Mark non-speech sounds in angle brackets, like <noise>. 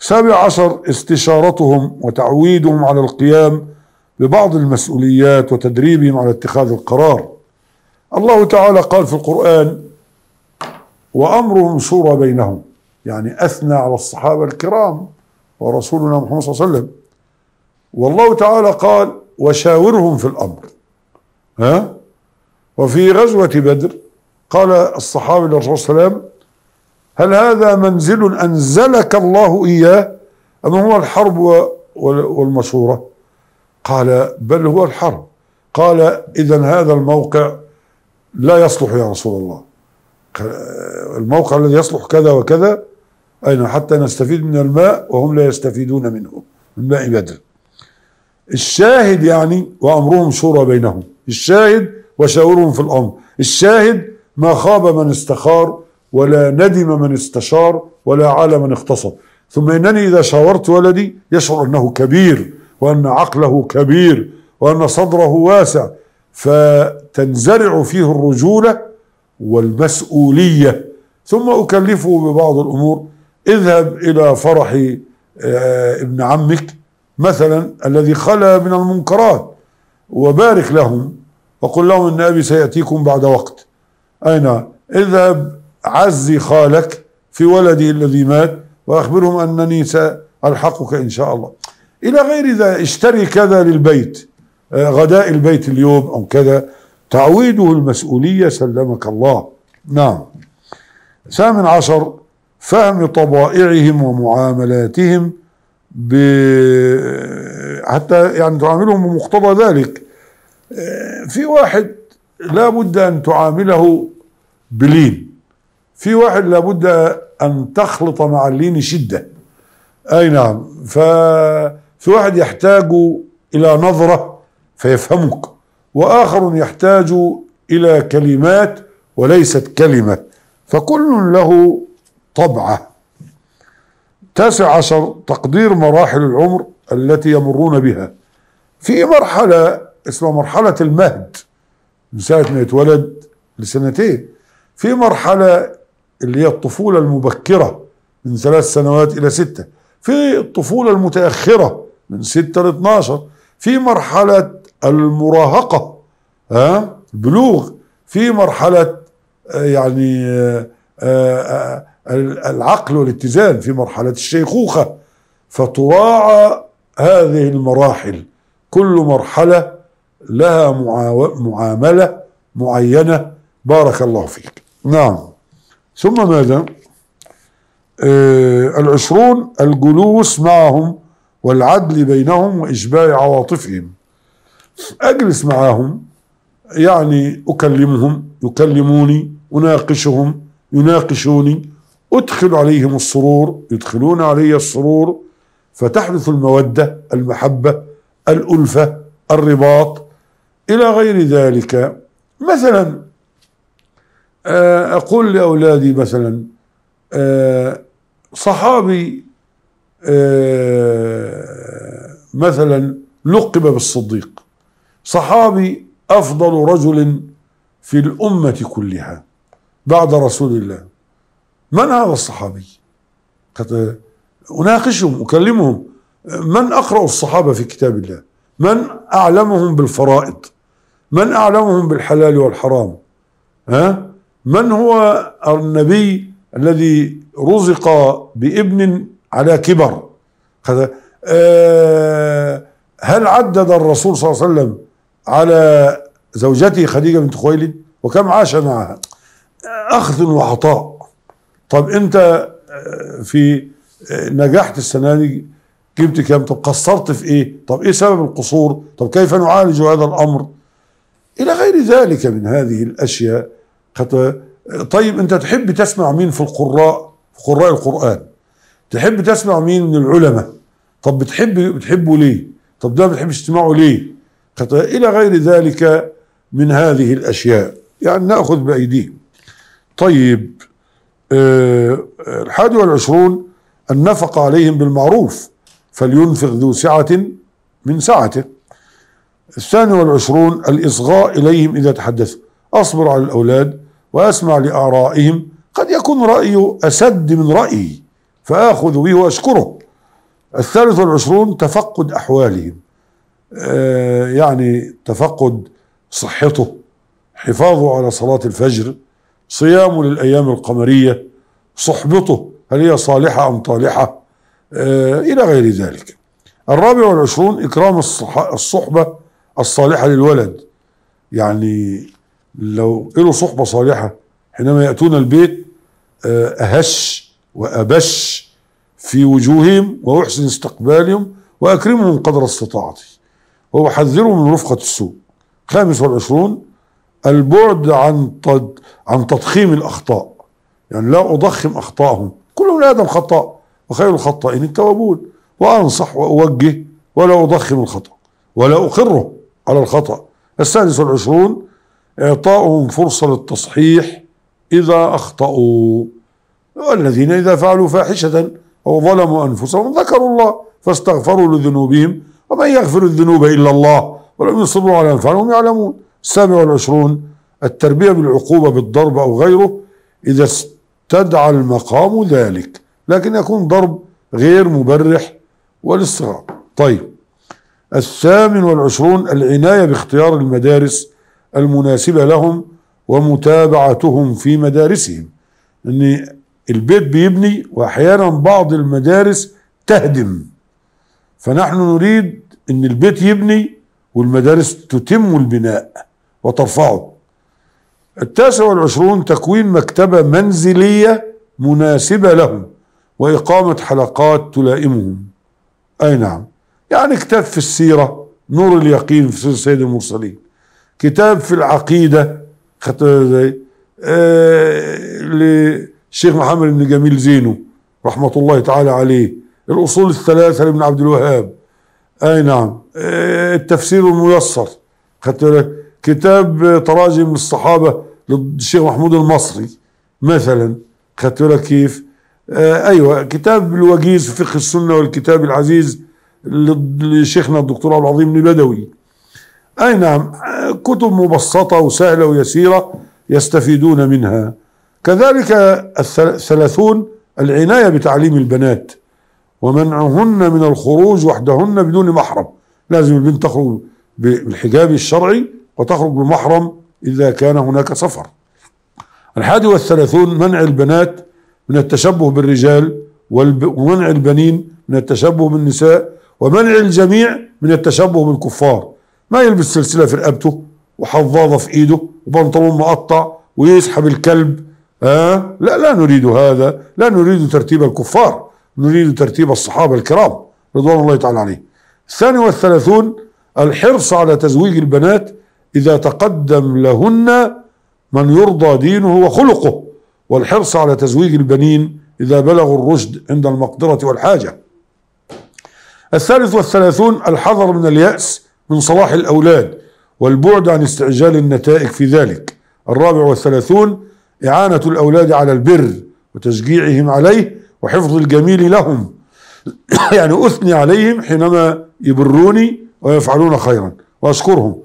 سابع عشر استشارتهم وتعويدهم على القيام ببعض المسؤوليات وتدريبهم على اتخاذ القرار الله تعالى قال في القرآن وأمرهم شورى بينهم يعني أثنى على الصحابة الكرام ورسولنا محمد صلى الله عليه وسلم والله تعالى قال وشاورهم في الأمر ها وفي غزوة بدر قال الصحابة للرسول صلى الله عليه وسلم هل هذا منزل أنزلك الله إياه أم هو الحرب والمشورة قال بل هو الحرب قال إذا هذا الموقع لا يصلح يا رسول الله الموقع الذي يصلح كذا وكذا أين حتى نستفيد من الماء وهم لا يستفيدون منه من ماء بدر الشاهد يعني وأمرهم شورى بينهم الشاهد وشاورهم في الأمر الشاهد ما خاب من استخار ولا ندم من استشار ولا عال من اختصر ثم إنني إذا شاورت ولدي يشعر أنه كبير وأن عقله كبير وأن صدره واسع فتنزرع فيه الرجولة والمسؤولية ثم أكلفه ببعض الأمور اذهب إلى فرح آه، ابن عمك مثلا الذي خلى من المنكرات وبارك لهم وقل لهم ان ابي سياتيكم بعد وقت اين اذهب عزي خالك في ولدي الذي مات وأخبرهم أنني سألحقك إن شاء الله إلى غير ذا اشتري كذا للبيت آه، غداء البيت اليوم أو كذا تعويده المسؤولية سلمك الله نعم ثامن عشر فهم طبائعهم ومعاملاتهم ب... حتى يعني تعاملهم بمقتضى ذلك آه، في واحد لا بد أن تعامله بلين في واحد لابد أن تخلط مع اللين شدة أي نعم ففي واحد يحتاج إلى نظرة فيفهمك وآخر يحتاج إلى كلمات وليست كلمة فكل له طبعة تاسع عشر تقدير مراحل العمر التي يمرون بها في مرحلة اسمها مرحلة المهد من ساعة ما يتولد لسنتين في مرحلة اللي هي الطفولة المبكرة من ثلاث سنوات إلى ستة في الطفولة المتأخرة من ستة ل 12 في مرحلة المراهقة ها بلوغ في مرحلة آه، يعني آه، آه، العقل والاتزان في مرحلة الشيخوخة فتراعى هذه المراحل كل مرحلة لها معاملة معينة بارك الله فيك نعم ثم ماذا آه العشرون الجلوس معهم والعدل بينهم وإشباع عواطفهم أجلس معهم يعني أكلمهم يكلموني أناقشهم يناقشوني أدخل عليهم السرور يدخلون علي السرور فتحدث المودة المحبة الألفة الرباط إلى غير ذلك مثلا آه، أقول لأولادي مثلا آه، صحابي آه، مثلا لقب بالصديق صحابي أفضل رجل في الأمة كلها بعد رسول الله من هذا الصحابي أناقشهم أكلمهم من أقرأ الصحابة في كتاب الله من أعلمهم بالفرائض من أعلمهم بالحلال والحرام ها من هو النبي الذي رزق بابن على كبر آه، هل عدد الرسول صلى الله عليه وسلم على زوجته خديجة بنت خويلد وكم عاش معها أخذ وعطاء طب أنت آه، في آه، نجحت السنة دي جبت كام طب قصرت في إيه طب إيه سبب القصور طب كيف نعالج هذا الأمر إلى غير ذلك من هذه الأشياء طيب انت تحب تسمع مين في القراء في قراء القرآن تحب تسمع مين من العلماء طب بتحب بتحبه ليه طب ده بتحب تسمعه ليه الى غير ذلك من هذه الاشياء يعني ناخذ بايديه طيب آه،, أه الحادي والعشرون النفق عليهم بالمعروف فلينفق ذو سعة من سعته الثاني والعشرون الإصغاء إليهم إذا تحدثوا أصبر على الأولاد وأسمع لآرائهم قد يكون رأيه أسد من رأيي فآخذ به وأشكره الثالث والعشرون تفقد أحوالهم آه يعني تفقد صحته حفاظه على صلاة الفجر صيامه للأيام القمرية صحبته هل هي صالحة أم طالحة آه إلى غير ذلك الرابع والعشرون إكرام الصحبة الصالحة للولد يعني لو له صحبه صالحه حينما ياتون البيت آه، اهش وابش في وجوههم واحسن استقبالهم واكرمهم قدر استطاعتي واحذرهم من رفقه السوء. خامس والعشرون البعد عن تد... عن تضخيم الاخطاء يعني لا اضخم اخطائهم كل بني ادم خطاء وخير الخطائين التوابون وانصح واوجه ولا اضخم الخطا ولا اقره على الخطا السادس والعشرون إعطاؤهم فرصة للتصحيح إذا أخطأوا والذين إذا فعلوا فاحشة أو ظلموا أنفسهم ذكروا الله فاستغفروا لذنوبهم ومن يغفر الذنوب إلا الله ولم يصروا على أنفسهم يعلمون السابع والعشرون التربية بالعقوبة بالضرب أو غيره إذا استدعى المقام ذلك لكن يكون ضرب غير مبرح والاستغراب طيب الثامن والعشرون العناية باختيار المدارس المناسبة لهم ومتابعتهم في مدارسهم ان البيت بيبني واحيانا بعض المدارس تهدم فنحن نريد ان البيت يبني والمدارس تتم البناء وترفعه التاسع والعشرون تكوين مكتبة منزلية مناسبة لهم وإقامة حلقات تلائمهم أي نعم يعني كتاب في السيرة نور اليقين في سيد المرسلين كتاب في العقيدة خدتها ازاي للشيخ آه، محمد بن جميل زينو رحمة الله تعالى عليه الأصول الثلاثة لابن عبد الوهاب أي نعم آه، التفسير الميسر خدت كتاب تراجم الصحابة للشيخ محمود المصري مثلا خدت بالك كيف آه ايوه كتاب الوجيز فقه السنه والكتاب العزيز لشيخنا الدكتور عبد العظيم البدوي أي نعم كتب مبسطة وسهلة ويسيرة يستفيدون منها كذلك الثلاثون العناية بتعليم البنات ومنعهن من الخروج وحدهن بدون محرم لازم البنت تخرج بالحجاب الشرعي وتخرج بمحرم إذا كان هناك سفر الحادي والثلاثون منع البنات من التشبه بالرجال ومنع البنين من التشبه بالنساء ومنع الجميع من التشبه بالكفار ما يلبس سلسله في رقبته وحظاظه في ايده وبنطلون مقطع ويسحب الكلب آه لا لا نريد هذا لا نريد ترتيب الكفار نريد ترتيب الصحابه الكرام رضوان الله تعالى عليه الثاني والثلاثون الحرص على تزويج البنات إذا تقدم لهن من يرضى دينه وخلقه والحرص على تزويج البنين إذا بلغوا الرشد عند المقدرة والحاجة الثالث والثلاثون الحذر من اليأس من صلاح الأولاد والبعد عن استعجال النتائج في ذلك الرابع والثلاثون إعانة الأولاد على البر وتشجيعهم عليه وحفظ الجميل لهم <coughs> يعني أثني عليهم حينما يبروني ويفعلون خيرا وأشكرهم